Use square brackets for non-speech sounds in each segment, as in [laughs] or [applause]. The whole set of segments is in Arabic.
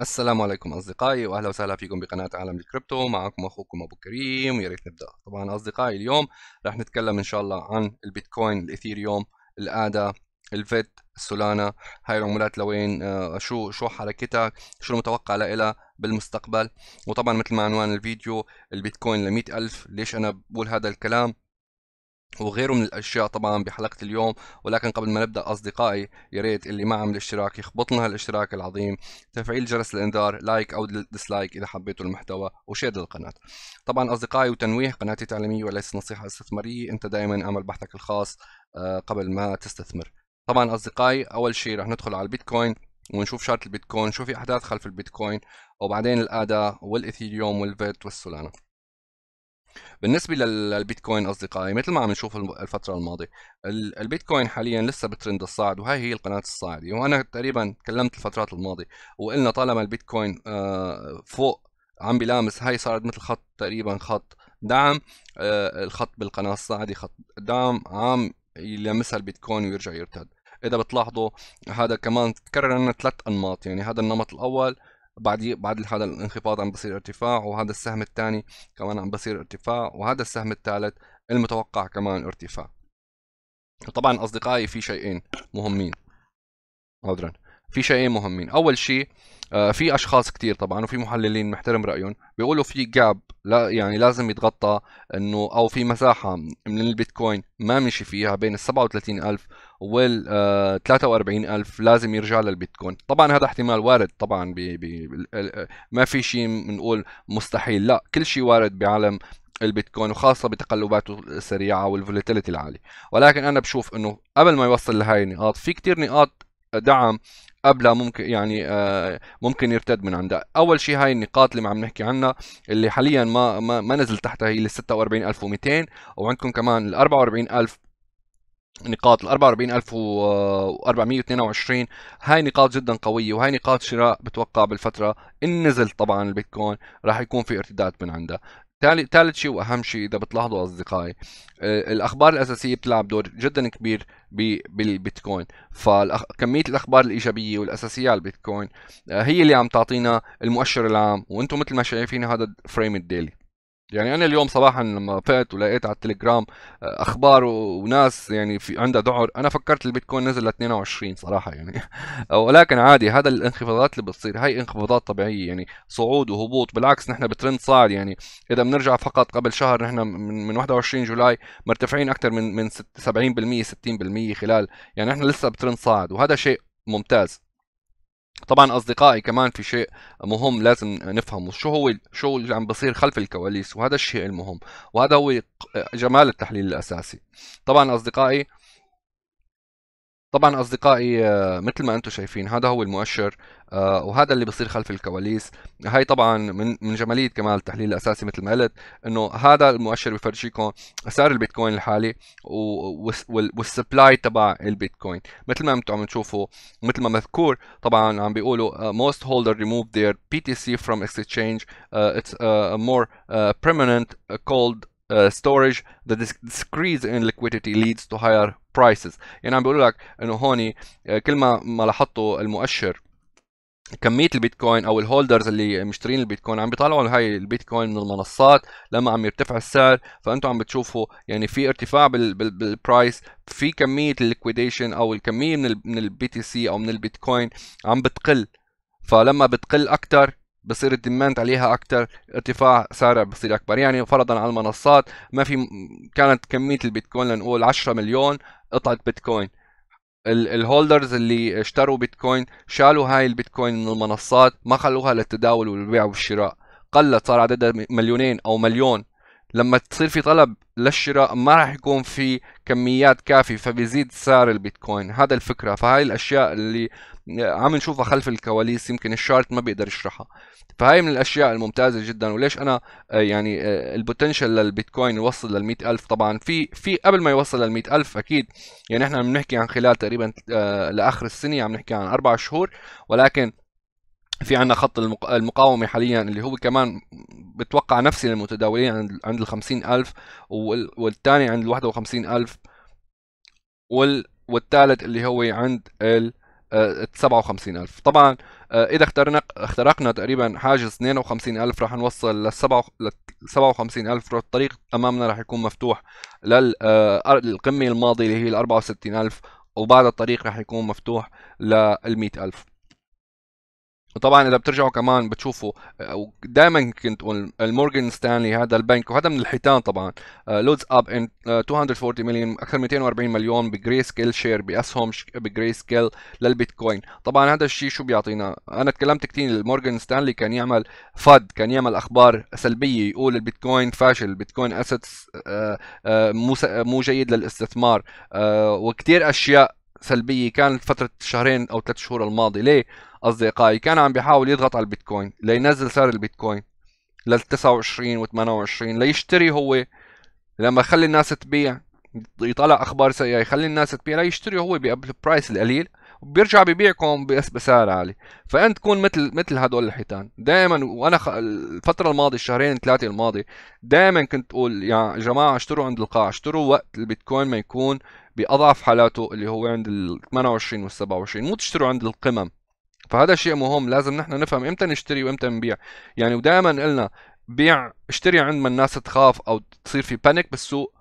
السلام عليكم اصدقائي واهلا وسهلا فيكم بقناه عالم الكريبتو معكم اخوكم ابو كريم ويا ريت نبدا طبعا اصدقائي اليوم راح نتكلم ان شاء الله عن البيتكوين الاثيريوم الادا الفيت السولانا هاي العملات لوين آه شو شو حركتها شو المتوقع لها بالمستقبل وطبعا مثل ما عنوان الفيديو البيتكوين ل 100000 ليش انا بقول هذا الكلام وغيره من الاشياء طبعا بحلقه اليوم ولكن قبل ما نبدا اصدقائي يا ريت اللي ما عمل اشتراك يخبط لنا هالاشتراك العظيم تفعيل جرس الانذار لايك او ديسلايك اذا حبيتوا المحتوى وشير للقناه طبعا اصدقائي وتنويه قناتي تعليميه وليس نصيحه استثماريه انت دائما اعمل بحثك الخاص آه، قبل ما تستثمر طبعا اصدقائي اول شيء رح ندخل على البيتكوين ونشوف شارت البيتكوين شو في احداث خلف البيتكوين وبعدين الاداء والايثيريوم والفيت والسولانا بالنسبه للبيتكوين اصدقائي مثل ما عم نشوف الفتره الماضيه البيتكوين حاليا لسه بترند الصاعد وهي هي القناه الصاعده وانا تقريبا تكلمت الفترات الماضيه وقلنا طالما البيتكوين آه، فوق عم بلامس هاي صارت مثل خط تقريبا خط دعم آه، الخط بالقناه الصاعده خط دعم عام يلمسها البيتكوين ويرجع يرتد اذا بتلاحظوا هذا كمان تكرر لنا ثلاث انماط يعني هذا النمط الاول بعد بعد هذا الانخفاض عم بصير ارتفاع وهذا السهم الثاني كمان عم بصير ارتفاع وهذا السهم الثالث المتوقع كمان ارتفاع طبعا اصدقائي في شيئين مهمين عذرا في شيئين مهمين اول شيء آه، في اشخاص كثير طبعا وفي محللين محترم رايهم بيقولوا في جاب لا يعني لازم يتغطى انه او في مساحه من البيتكوين ما مشي فيها بين ال 37000 وال 43000 آه، لازم يرجع للبيتكوين طبعا هذا احتمال وارد طبعا بي بي ما في شيء بنقول مستحيل لا كل شيء وارد بعالم البيتكوين وخاصة بتقلباته السريعة والفولاتيليتي العالي ولكن أنا بشوف أنه قبل ما يوصل لهاي النقاط في كتير نقاط دعم قبل ممكن يعني آه، ممكن يرتد من عندها اول شيء هاي النقاط اللي ما عم نحكي عنها اللي حاليا ما ما, ما نزل تحتها هي ال 46200 وعندكم كمان ال 44000 نقاط ال 44422 هاي نقاط جدا قويه وهاي نقاط شراء بتوقع بالفتره ان نزل طبعا البيتكوين راح يكون في ارتداد من عندها ثالث شيء واهم شيء اذا بتلاحظوا اصدقائي آه، الاخبار الاساسيه بتلعب دور جدا كبير بالبيتكوين فكميه الاخبار الايجابيه والاساسيه على البيتكوين آه، هي اللي عم تعطينا المؤشر العام وانتم مثل ما شايفين هذا فريم الديلي يعني انا اليوم صباحا لما فقت ولقيت على التليجرام آه، اخبار وناس يعني في عندها ذعر انا فكرت البيتكوين نزل ل 22 صراحه يعني [laughs] آه، ولكن عادي هذا الانخفاضات اللي بتصير هي انخفاضات طبيعيه يعني صعود وهبوط بالعكس نحن بترند صاعد يعني اذا بنرجع فقط قبل شهر نحن من 21 جولاي مرتفعين اكثر من من 70% 60% خلال يعني نحن لسه بترند صاعد وهذا شيء ممتاز طبعا اصدقائي كمان في شيء مهم لازم نفهمه شو هو شو اللي عم بصير خلف الكواليس وهذا الشيء المهم وهذا هو جمال التحليل الاساسي طبعا اصدقائي طبعا اصدقائي آه، مثل ما انتم شايفين هذا هو المؤشر آه، وهذا اللي بصير خلف الكواليس هاي طبعا من من جماليه كمال التحليل الاساسي مثل ما قلت انه هذا المؤشر بفرجيكم سعر البيتكوين الحالي والسبلاي تبع البيتكوين مثل ما انتم عم تشوفوا مثل ما مذكور طبعا عم بيقولوا آه، most holder remove their BTC from exchange it's a more permanent called Uh, storage the decrease in liquidity leads to higher prices يعني عم بيقولوا لك انه هون uh, كل ما ما لاحظتوا المؤشر كميه البيتكوين او الهولدرز اللي مشترين البيتكوين عم بيطلعوا هاي البيتكوين من المنصات لما عم يرتفع السعر فانتم عم بتشوفوا يعني في ارتفاع بالبرايس في كميه الليكويديشن او الكميه من البي تي سي او من البيتكوين عم بتقل فلما بتقل اكثر بصير الديماند عليها اكثر ارتفاع سعرها بصير اكبر يعني فرضا على المنصات ما في كانت كميه البيتكوين لنقول 10 مليون قطعه بيتكوين الهولدرز اللي اشتروا بيتكوين شالوا هاي البيتكوين من المنصات ما خلوها للتداول والبيع والشراء قلت صار عددها مليونين او مليون لما تصير في طلب للشراء ما راح يكون في كميات كافية فبيزيد سعر البيتكوين هذا الفكرة فهاي الأشياء اللي عم نشوفها خلف الكواليس يمكن الشارت ما بيقدر يشرحها فهاي من الأشياء الممتازة جدا وليش أنا آه، يعني آه، البوتنشل للبيتكوين يوصل لل ألف طبعا في في قبل ما يوصل لل ألف أكيد يعني إحنا بنحكي عن خلال تقريبا آه، لآخر السنة عم نحكي عن أربع شهور ولكن في عندنا خط المقاومة حاليا اللي هو كمان بتوقع نفسي للمتداولين عند عند ال 50000 والثاني عند ال 51000 وال والثالث اللي هو عند ال 57000 آه، طبعا آه، اذا اخترنا اخترقنا تقريبا حاجز 52000 راح نوصل لل 57000 الطريق امامنا راح يكون مفتوح آه، للقمه الماضيه اللي هي ال 64000 وبعد الطريق راح يكون مفتوح لل 100000 وطبعا اذا بترجعوا كمان بتشوفوا آه، او دائما كنت المورجن ستانلي هذا البنك وهذا من الحيتان طبعا لودز اب ان 240 مليون اكثر 240 مليون بجري سكيل شير باسهم بجري سكيل للبيتكوين طبعا هذا الشيء شو بيعطينا انا تكلمت كثير المورجن ستانلي كان يعمل فد كان يعمل اخبار سلبيه يقول البيتكوين فاشل البيتكوين اسيتس آه، آه، مو مو جيد للاستثمار وكثير اشياء سلبيه كانت فتره شهرين او ثلاث شهور الماضي ليه اصدقائي كان عم بيحاول يضغط على البيتكوين لينزل سعر البيتكوين لل 29 و28 ليشتري هو لما يخلي الناس تبيع يطلع اخبار سيئه يخلي الناس تبيع ليشتري هو برايس القليل وبيرجع ببيعكم بسعر عالي فانت تكون مثل مثل هدول الحيتان دائما وانا خ... الفتره الماضيه الشهرين ثلاثه الماضي دائما كنت اقول يا جماعه اشتروا عند القاع اشتروا وقت البيتكوين ما يكون باضعف حالاته اللي هو عند ال 28 وال 27 مو تشتروا عند القمم فهذا شيء مهم لازم نحن نفهم امتى نشتري وامتى نبيع يعني ودائما قلنا بيع اشتري عندما الناس تخاف او تصير في بانيك بالسوق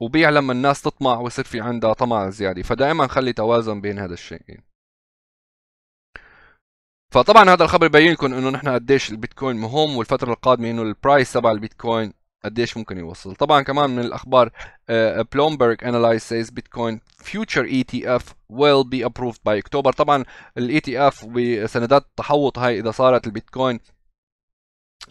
وبيع لما الناس تطمع ويصير في عندها طمع زياده فدائما خلي توازن بين هذا الشيئين فطبعا هذا الخبر يبين لكم انه نحن قديش البيتكوين مهم والفتره القادمه انه البرايس تبع البيتكوين قديش ممكن يوصل طبعا كمان من الاخبار بلومبرج انالايز سيز بيتكوين فيوتشر اي تي اف ويل بي ابروفد باي اكتوبر طبعا الاي تي e اف بسندات التحوط هاي اذا صارت البيتكوين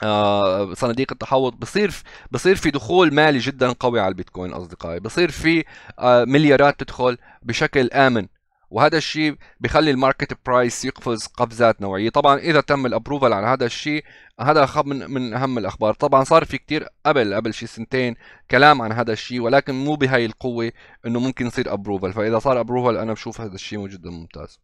آه صناديق التحوط بصير بصير في دخول مالي جدا قوي على البيتكوين اصدقائي بصير في آه مليارات تدخل بشكل امن وهذا الشيء بخلي الماركت برايس يقفز قفزات نوعيه طبعا اذا تم الابروفل على هذا الشيء هذا من من اهم الاخبار طبعا صار في كثير قبل قبل شي سنتين كلام عن هذا الشيء ولكن مو بهاي القوه انه ممكن يصير ابروفل فاذا صار ابروفل انا بشوف هذا الشيء جدا ممتاز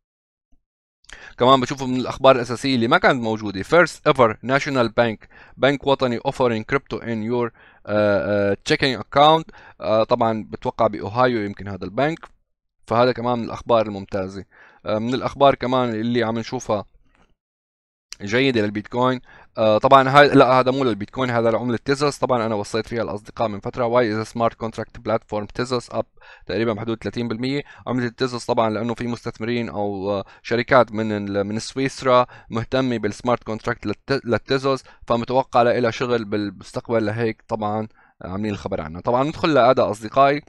كمان بشوفه من الاخبار الاساسيه اللي ما كانت موجوده فيرست ايفر ناشونال بنك بنك وطني اوفرينج كريبتو ان يور تشيكينج اكاونت طبعا بتوقع باوهايو يمكن هذا البنك فهذا كمان من الاخبار الممتازه آه، من الاخبار كمان اللي عم نشوفها جيده للبيتكوين آه، طبعا هاي لا هذا مو للبيتكوين هذا لعمله تيزوس طبعا انا وصيت فيها الاصدقاء من فتره واي از سمارت كونتراكت بلاتفورم تيزوس اب تقريبا بحدود 30% عمله تيزوس طبعا لانه في مستثمرين او آه، شركات من من سويسرا مهتمه بالسمارت كونتراكت للتيزوس فمتوقع لها شغل بالمستقبل لهيك طبعا عاملين الخبر عنها طبعا ندخل لهذا اصدقائي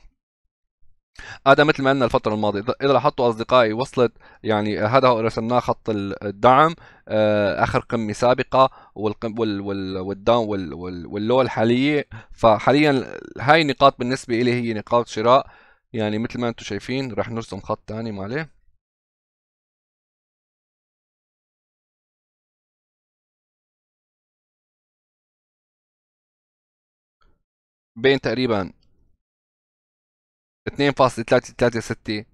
هذا آه، مثل ما قلنا الفترة الماضية إذا لاحظتوا أصدقائي وصلت يعني هذا رسمناه خط الدعم آه، آخر قمة سابقة والقم وال وال والداون وال وال واللو الحالية فحاليا هاي النقاط بالنسبة إلي هي نقاط شراء يعني مثل ما أنتم شايفين رح نرسم خط ثاني ما عليه بين تقريبا 2.336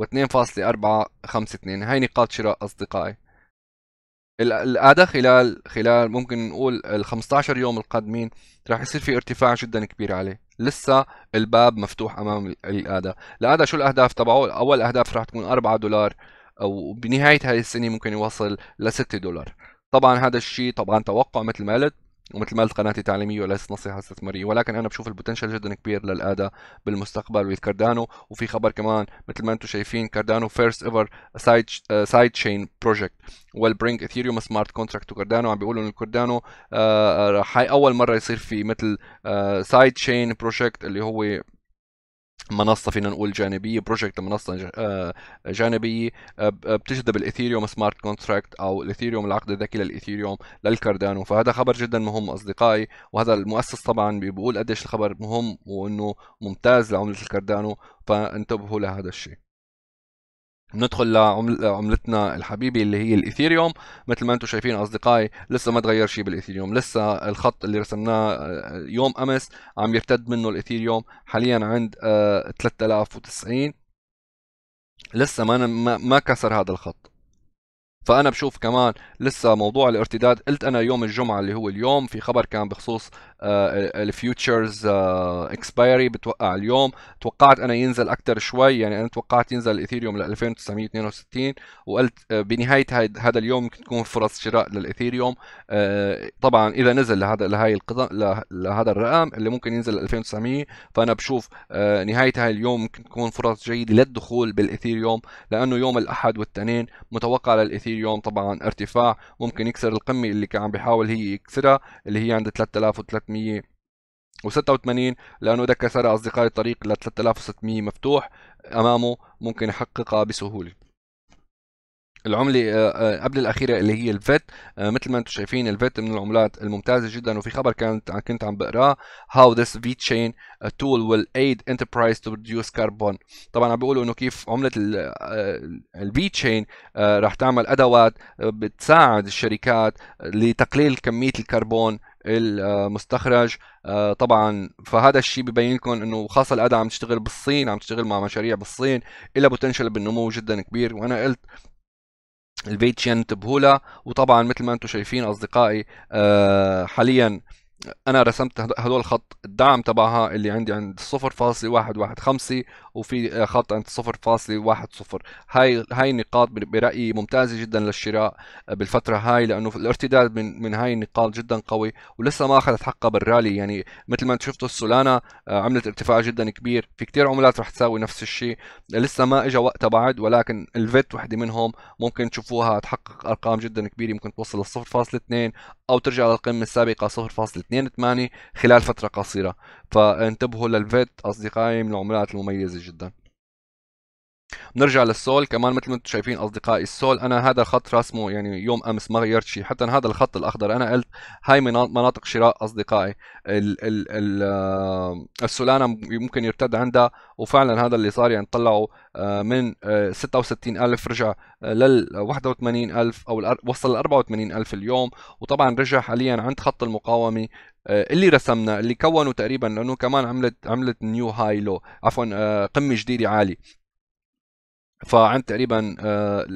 و2.452 هاي نقاط شراء أصدقائي الاداء خلال خلال ممكن نقول ال 15 يوم القادمين راح يصير في ارتفاع جدا كبير عليه لسه الباب مفتوح امام الاداء الاداء شو الاهداف تبعه اول اهداف راح تكون 4 دولار او بنهايه هاي السنه ممكن يوصل ل 6 دولار طبعا هذا الشيء طبعا توقع مثل ما قلت ومثل ما قلت قناتي تعليميه وليست نصيحه استثماريه ولكن انا بشوف البوتنشل جدا كبير للادا بالمستقبل ويز كاردانو وفي خبر كمان مثل ما انتم شايفين كاردانو فيرست ايفر سايد سايد تشين بروجكت ويل برينج اثيريوم سمارت كونتراكت تو كاردانو عم بيقولوا ان كاردانو آه، آه، رح اول مره يصير في مثل سايد تشين بروجكت اللي هو منصه فينا نقول جانبيه بروجكت منصه آه، جانبيه آه، آه، بتجذب الاثيريوم سمارت كونتراكت او الاثيريوم العقد الذكي للاثيريوم للكاردانو فهذا خبر جدا مهم اصدقائي وهذا المؤسس طبعا بيقول قديش الخبر مهم وانه ممتاز لعمله الكاردانو فانتبهوا لهذا الشيء ندخل لعملتنا الحبيبه اللي هي الايثيريوم مثل ما انتم شايفين اصدقائي لسه ما تغير شيء بالايثيريوم لسه الخط اللي رسمناه آه، يوم امس عم يرتد منه الايثيريوم حاليا عند 3090 آه، لسه ما ما كسر هذا الخط فانا بشوف كمان لسه موضوع الارتداد قلت انا يوم الجمعه اللي هو اليوم في خبر كان بخصوص آه، الفيوتشرز اكسبايري آه، بتوقع اليوم توقعت انا ينزل اكثر شوي يعني انا توقعت ينزل الاثيريوم ل 2962 وقلت آه، بنهايه هذا اليوم ممكن تكون فرص شراء للاثيريوم طبعا اذا نزل لهذا لهي لهذا الرقم اللي ممكن ينزل ل 2900 فانا بشوف نهايه هاي اليوم ممكن تكون فرص جيده للدخول بالاثيريوم لانه يوم الاحد والاثنين متوقع للاثيريوم يوم طبعا ارتفاع ممكن يكسر القمه اللي كان بيحاول هي يكسرها اللي هي عند 3300 و86 لانه اذا كسرها اصدقائي الطريق ل 3600 مفتوح امامه ممكن يحققها بسهوله العمله آه، آه، قبل الاخيره اللي هي الفت آه، مثل ما انتم شايفين الفت من العملات الممتازه جدا وفي خبر كانت كنت عم بقراه هاو ذس في تشين تول ويل ايد انتربرايز تو ريديوس كربون طبعا عم بيقولوا انه كيف عمله الفي تشين رح تعمل ادوات بتساعد الشركات لتقليل كميه الكربون المستخرج طبعا فهذا الشيء ببين لكم انه خاصه الاداه عم تشتغل بالصين عم تشتغل مع مشاريع بالصين الها بوتنشل بالنمو جدا كبير وانا قلت البيت ينتبهوا يعني وطبعا مثل ما انتم شايفين اصدقائي آه، حاليا انا رسمت هدول خط الدعم تبعها اللي عندي عند 0.115 وفي آه، خط عند 0.10 هاي هاي النقاط برايي ممتازه جدا للشراء آه، بالفتره هاي لانه الارتداد من من هاي النقاط جدا قوي ولسه ما اخذت حقها بالرالي يعني مثل ما انتم شفتوا السولانا آه، عملت ارتفاع جدا كبير في كثير عملات رح تساوي نفس الشيء لسه ما اجى وقتها بعد ولكن الفيت وحده منهم ممكن تشوفوها تحقق ارقام جدا كبيره ممكن توصل ل 0.2 او ترجع للقيمه السابقه 0.28 خلال فتره قصيره فانتبهوا للفيت اصدقائي من العملات المميزه جدا بنرجع للسول كمان مثل ما انتم شايفين اصدقائي السول انا هذا الخط رسمه يعني يوم امس ما غيرت شيء حتى هذا الخط الاخضر انا قلت هاي مناطق شراء اصدقائي ال ال ال آه، السولانا ممكن يرتد عندها وفعلا هذا اللي صار يعني طلعوا آه، من 66000 آه، رجع لل 81000 او وصل ل 84000 اليوم وطبعا رجع حاليا عند خط المقاومه اللي رسمنا اللي كونوا تقريبا لانه كمان عملت عملت نيو هاي لو عفوا قمه جديده عالي فعند تقريبا آه،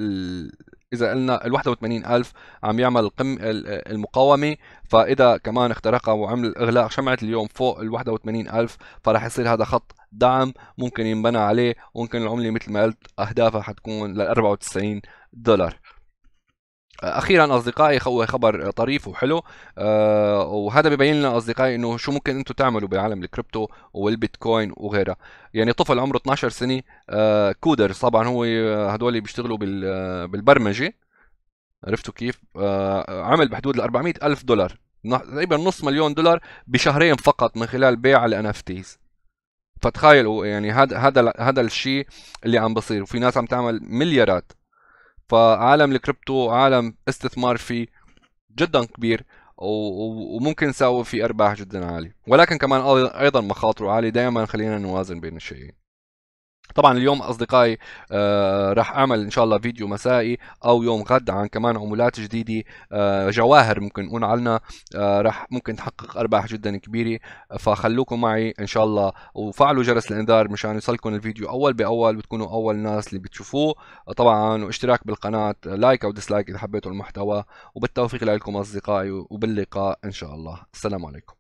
اذا قلنا ال 81000 عم يعمل قم المقاومه فاذا كمان اخترقها وعمل اغلاق شمعه اليوم فوق ال 81000 فراح يصير هذا خط دعم ممكن ينبنى عليه وممكن العمله مثل ما قلت اهدافها حتكون لل 94 دولار اخيرا اصدقائي هو خبر طريف وحلو أه وهذا ببين لنا اصدقائي انه شو ممكن انتم تعملوا بعالم الكريبتو والبيتكوين وغيرها يعني طفل عمره 12 سنه أه كودر طبعا هو آه، هدول بيشتغلوا آه، بالبرمجه عرفتوا كيف أه عمل بحدود ال 400 الف دولار تقريبا نص مليون دولار بشهرين فقط من خلال بيع الان اف فتخيلوا يعني هذا هذا هذا الشيء اللي عم بصير وفي ناس عم تعمل مليارات فعالم الكريبتو عالم استثمار فيه جدا كبير وممكن نساوي فيه ارباح جدا عاليه ولكن كمان ايضا مخاطره عاليه دائما خلينا نوازن بين الشيئين طبعا اليوم اصدقائي آه، راح اعمل ان شاء الله فيديو مسائي او يوم غد عن كمان عمولات جديده آه، جواهر ممكن نقول عنها آه، راح ممكن تحقق ارباح جدا كبيره فخلوكم معي ان شاء الله وفعلوا جرس الانذار مشان يوصلكم الفيديو اول باول وتكونوا اول ناس اللي بتشوفوه طبعا واشتراك بالقناه لايك او ديسلايك اذا حبيتوا المحتوى وبالتوفيق لكم اصدقائي وباللقاء ان شاء الله السلام عليكم